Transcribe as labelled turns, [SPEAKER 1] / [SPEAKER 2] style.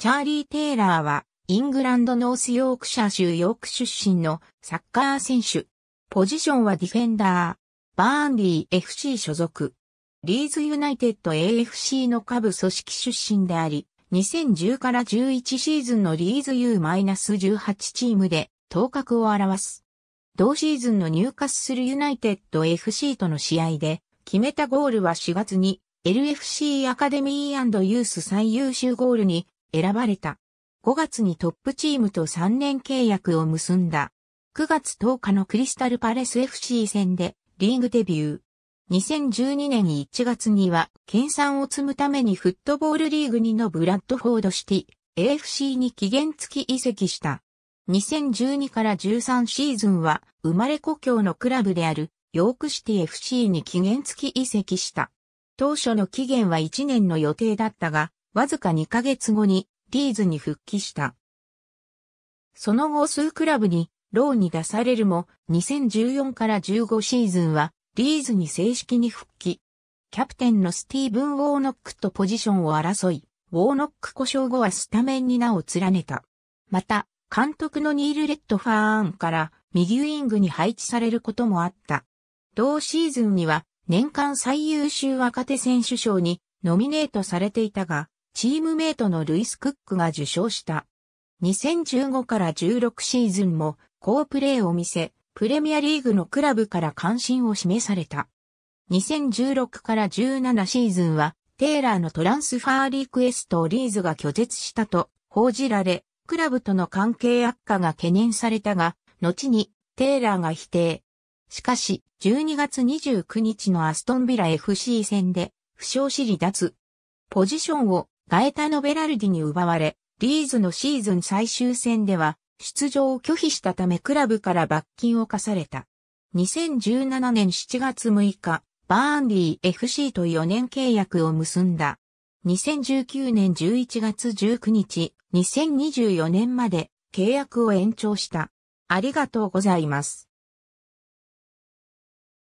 [SPEAKER 1] チャーリー・テイラーは、イングランドノースヨークシャー州ヨーク出身のサッカー選手。ポジションはディフェンダー。バーンリー FC 所属。リーズユナイテッド AFC の下部組織出身であり、2010から11シーズンのリーズ U-18 チームで頭角を表す。同シーズンの入荷するユナイテッド FC との試合で、決めたゴールは4月に LFC アカデミーユース最優秀ゴールに選ばれた。5月にトップチームと3年契約を結んだ。9月10日のクリスタルパレス FC 戦でリーグデビュー。2012年1月には、研鑽を積むためにフットボールリーグ2のブラッドフォードシティ、AFC に期限付き移籍した。2012から13シーズンは、生まれ故郷のクラブである、ヨークシティ FC に期限付き移籍した。当初の期限は1年の予定だったが、わずか2ヶ月後にリーズに復帰した。その後数クラブにローに出されるも2014から15シーズンはリーズに正式に復帰。キャプテンのスティーブン・ウォーノックとポジションを争い、ウォーノック故障後はスタメンに名を連ねた。また、監督のニール・レッドファーンから右ウィングに配置されることもあった。同シーズンには年間最優秀若手選手賞にノミネートされていたが、チームメイトのルイス・クックが受賞した。2015から16シーズンも好プレーを見せ、プレミアリーグのクラブから関心を示された。2016から17シーズンは、テイラーのトランスファーリークエストをリーズが拒絶したと報じられ、クラブとの関係悪化が懸念されたが、後にテイラーが否定。しかし、12月29日のアストンビラ FC 戦で、負傷し離脱。ポジションをガエタノ・ベラルディに奪われ、リーズのシーズン最終戦では出場を拒否したためクラブから罰金を課された。2017年7月6日、バーンリー FC と4年契約を結んだ。2019年11月19日、2024年まで契約を延長した。ありがとうございます。